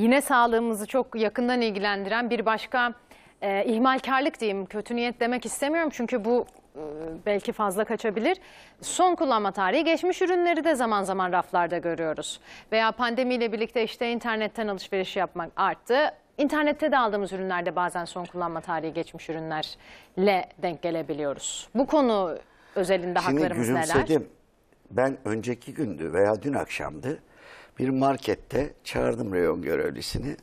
Yine sağlığımızı çok yakından ilgilendiren bir başka e, ihmalkarlık diyeyim. Kötü niyet demek istemiyorum çünkü bu e, belki fazla kaçabilir. Son kullanma tarihi geçmiş ürünleri de zaman zaman raflarda görüyoruz. Veya pandemiyle birlikte işte internetten alışveriş yapmak arttı. İnternette de aldığımız ürünlerde bazen son kullanma tarihi geçmiş ürünlerle denk gelebiliyoruz. Bu konu özelinde Şimdi haklarımız neler? Şimdi gülümsedim. Ben önceki gündü veya dün akşamdı bir markette çağırdım reyon görevlisini.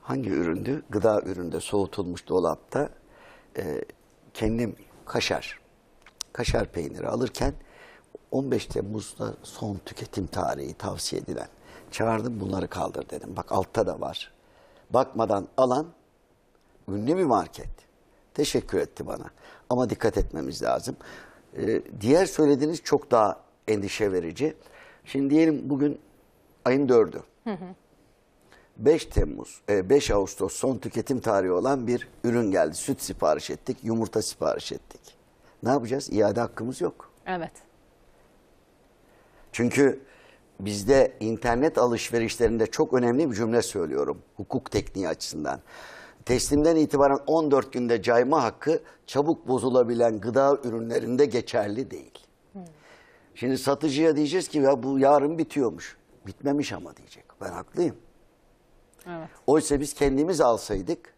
Hangi üründü? Gıda üründe soğutulmuş dolapta e, kendim kaşar, kaşar peyniri alırken 15 Temmuz'da son tüketim tarihi tavsiye edilen. Çağırdım bunları kaldır dedim. Bak altta da var. Bakmadan alan ünlü bir market. Teşekkür etti bana. Ama dikkat etmemiz lazım. Ee, diğer söylediğiniz çok daha endişe verici. Şimdi diyelim bugün ayın 4'ü. 5 Temmuz, 5 e, Ağustos son tüketim tarihi olan bir ürün geldi. Süt sipariş ettik, yumurta sipariş ettik. Ne yapacağız? İade hakkımız yok. Evet. Çünkü bizde internet alışverişlerinde çok önemli bir cümle söylüyorum hukuk tekniği açısından. Teslimden itibaren 14 günde cayma hakkı çabuk bozulabilen gıda ürünlerinde geçerli değil. Hmm. Şimdi satıcıya diyeceğiz ki ya bu yarın bitiyormuş. Bitmemiş ama diyecek. Ben haklıyım. Evet. Oysa biz kendimiz alsaydık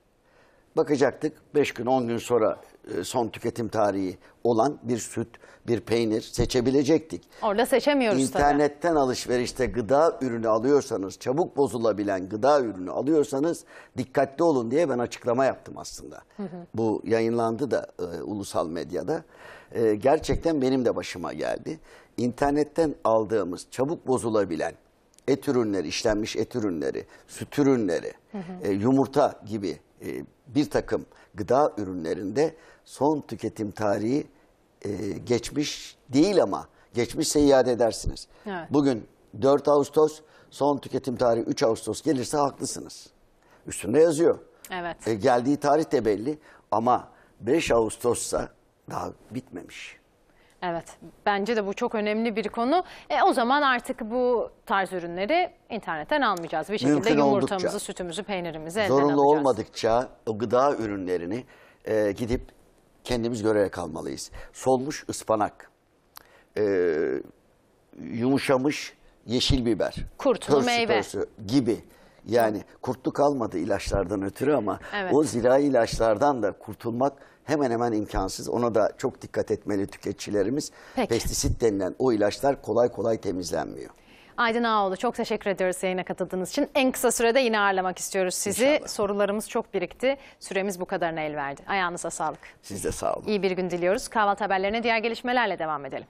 bakacaktık 5 gün 10 gün sonra e, son tüketim tarihi olan bir süt, bir peynir seçebilecektik. Orada seçemiyoruz İnternetten tabii. alışverişte gıda ürünü alıyorsanız, çabuk bozulabilen gıda ürünü alıyorsanız dikkatli olun diye ben açıklama yaptım aslında. Hı hı. Bu yayınlandı da e, ulusal medyada. E, gerçekten benim de başıma geldi. İnternetten aldığımız çabuk bozulabilen et ürünleri, işlenmiş et ürünleri, süt ürünleri, hı hı. E, yumurta gibi e, bir takım gıda ürünlerinde son tüketim tarihi e, geçmiş değil ama geçmişse iade edersiniz. Evet. Bugün 4 Ağustos, son tüketim tarihi 3 Ağustos gelirse haklısınız. Üstünde yazıyor. Evet. E, geldiği tarih de belli ama 5 Ağustos'sa daha bitmemiş. Evet, bence de bu çok önemli bir konu. E, o zaman artık bu tarz ürünleri internetten almayacağız. Bir şekilde Mümkün yumurtamızı, oldukça, sütümüzü, peynirimizi elden Zorunlu alacağız. olmadıkça o gıda ürünlerini e, gidip kendimiz görerek almalıyız. Solmuş ıspanak, e, yumuşamış yeşil biber, kurtlu törsü, meyve törsü gibi. Yani kurtlu kalmadı ilaçlardan ötürü ama evet. o zira ilaçlardan da kurtulmak hemen hemen imkansız. Ona da çok dikkat etmeli tüketicilerimiz. Peki. Pestisit denilen o ilaçlar kolay kolay temizlenmiyor. Aydın Ağoğlu çok teşekkür ediyoruz yayına katıldığınız için. En kısa sürede yine ağırlamak istiyoruz sizi. İnşallah. Sorularımız çok birikti. Süremiz bu kadarına el verdi. Ayağınıza sağlık. Siz de sağ olun. İyi bir gün diliyoruz. Kahvaltı haberlerine diğer gelişmelerle devam edelim.